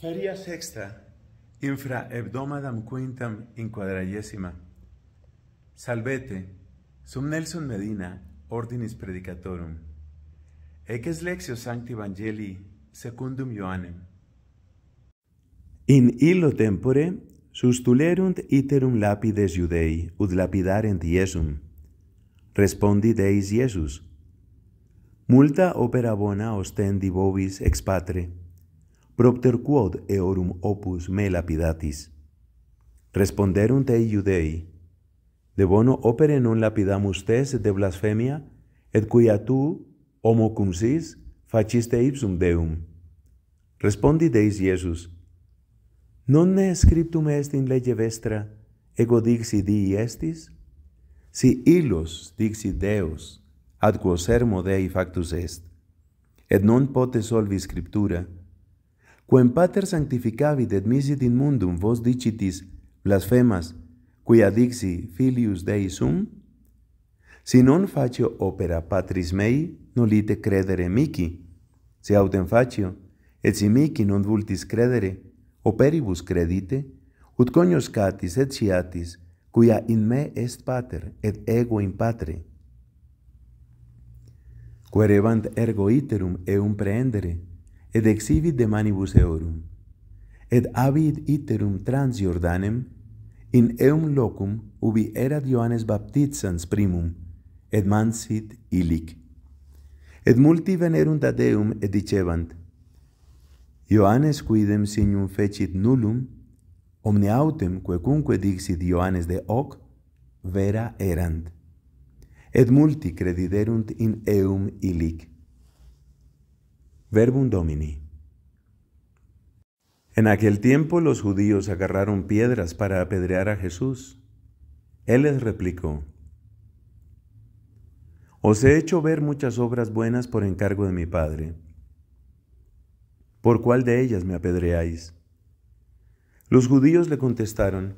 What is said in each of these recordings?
Feria sexta, infra hebdomadam quintam in quadragesima. Salvete, sum Nelson Medina, ordinis predicatorum. Eques lexio sancti Evangelii secundum Ioannem. In illo tempore sustulerunt iterum lapides judei, ut lapidarent Iesum. Respondi Deis Iesus. Multa opera bona ostendi vobis ex propter quod eorum opus me lapidatis. Responderum te iudei, de bono opere non lapidamus tes de blasfemia, et quia tu, homo cum faciste ipsum Deum. Respondi Deis Iesus, Non ne scriptum est in lege vestra, ego dixi dii estis? Si illos dixi Deus, ad quos sermo Dei factus est, et non potes solvi scriptura, Quem pater sanctificavit et misit in mundum vos dicitis blasfemas, quia dixi filius Dei sum, si non facio opera patris mei, nolite credere mici, si autem facio, et si mici non vultis credere, operibus credite, ut cognoscatis et siatis, quia in me est pater, et ego in patre. Querevant ergo iterum eum preendere, et exivit de manibus eorum et abit iterum trans Jordanem in eum locum ubi erat Ioannes baptizans primum et mansit illic et multi venerunt ad eum et dicebant Ioannes quidem signum fecit nullum omnia autem quecunque dixit Ioannes de hoc vera erant et multi crediderunt in eum illic Verbum Domini. En aquel tiempo los judíos agarraron piedras para apedrear a Jesús. Él les replicó, Os he hecho ver muchas obras buenas por encargo de mi Padre. ¿Por cuál de ellas me apedreáis? Los judíos le contestaron,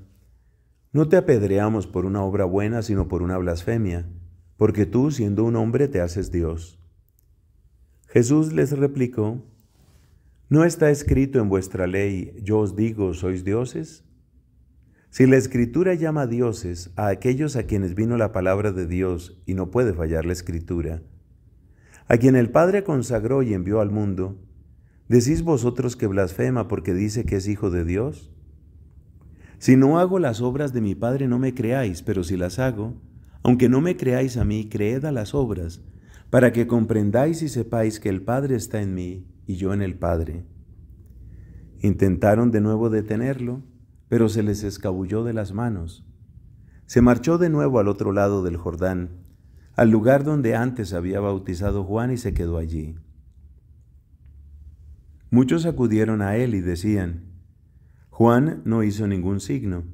No te apedreamos por una obra buena, sino por una blasfemia, porque tú, siendo un hombre, te haces Dios. Jesús les replicó, ¿no está escrito en vuestra ley, yo os digo, sois dioses? Si la escritura llama dioses a aquellos a quienes vino la palabra de Dios y no puede fallar la escritura, a quien el Padre consagró y envió al mundo, ¿decís vosotros que blasfema porque dice que es hijo de Dios? Si no hago las obras de mi Padre no me creáis, pero si las hago, aunque no me creáis a mí, creed a las obras, para que comprendáis y sepáis que el Padre está en mí y yo en el Padre. Intentaron de nuevo detenerlo, pero se les escabulló de las manos. Se marchó de nuevo al otro lado del Jordán, al lugar donde antes había bautizado Juan y se quedó allí. Muchos acudieron a él y decían, Juan no hizo ningún signo,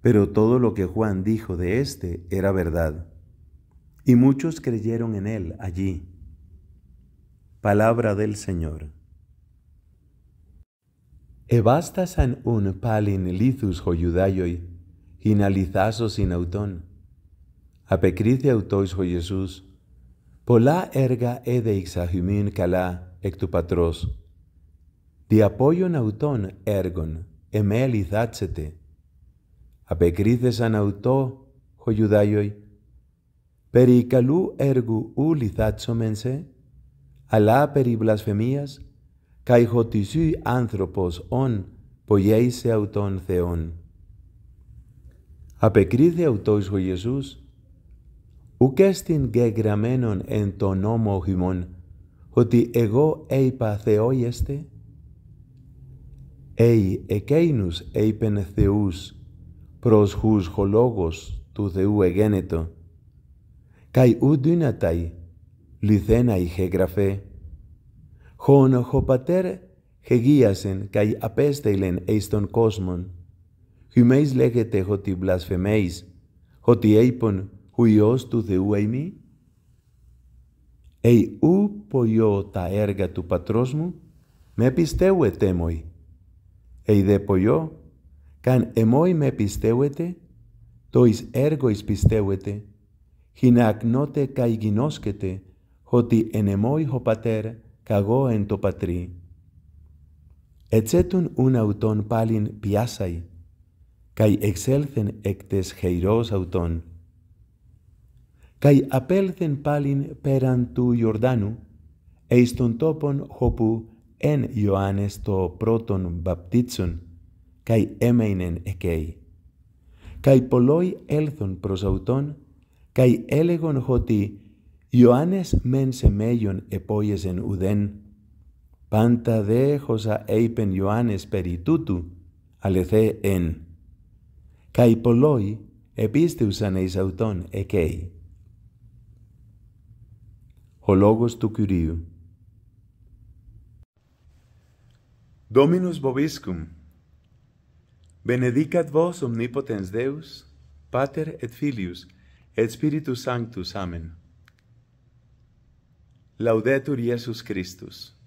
pero todo lo que Juan dijo de éste era verdad y muchos creyeron en él allí. Palabra del Señor. Evastas an un palin lithus hoyudayoi, ginalizasos sin autón Apecrice autois ho Jesús, polá erga e ek calá ectupatros. Di apoyo auton ergon, emelizátsete. Apecrices san auto hoyudayoi, περί καλού έργου ου λιθάτσομεν σε, αλλά περί βλασφαιμίας, καηχοτισού άνθρωπος ον πογέησε αυτόν Θεόν. Απεκρίθε αυτός ο Ιησούς, ουκ έστιν και γραμμένον εν το νόμο χειμών, ότι εγώ είπα Θεόγεστε, Ει εκείνους είπεν Θεούς, προς χους χολόγος του Θεού εγένετο, καί ταΐ, λιθένα είχε γραφέ, Χόν ο πατέρ χεγίασεν καί απέστειλεν εις τον κόσμον. Χιμέις λέγεται ότι βλασφημέις, ότι έιπον οὗ Υιός του Θεού εμεί. Ει ου ποιό τα έργα του πατρός μου, με πιστεύετε μοι. Ει δε ποιό, καν εμόι με πιστεύετε, το εις έργο εις πιστεύετε, hin agnote kai ginoskete hoti enemoi ho pater kago en to patri etzetun un auton palin piasai kai exelthen ectes heiros auton kai apelthen palin peran tu jordanu eiston topon hopu en Ioannes to proton baptitzon, kai emeinen ekei. Kai poloi elthon pros auton, Καί έλεγον ότι Ιωάννης μεν σε μέγιον επόγεσεν ουδέν, πάντα χωσά είπεν Ιωάννης περί τούτου, αλεθέ εν. Καί πολλοί επίστευσαν εις αυτόν εκέι. Ο λόγος του Κυρίου. Dominus vobiscum. Benedicat vos omnipotens Deus, Pater et Filius, Espíritu Sanctus. Amén. Laudetur Jesus Christus.